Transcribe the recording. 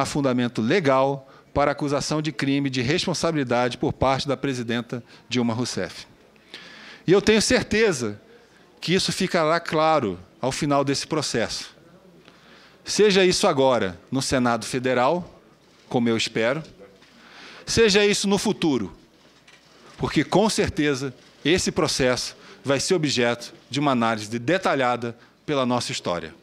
há fundamento legal para acusação de crime de responsabilidade por parte da presidenta Dilma Rousseff. E eu tenho certeza que isso ficará claro ao final desse processo. Seja isso agora no Senado Federal, como eu espero, seja isso no futuro, porque com certeza esse processo vai ser objeto de uma análise detalhada pela nossa história.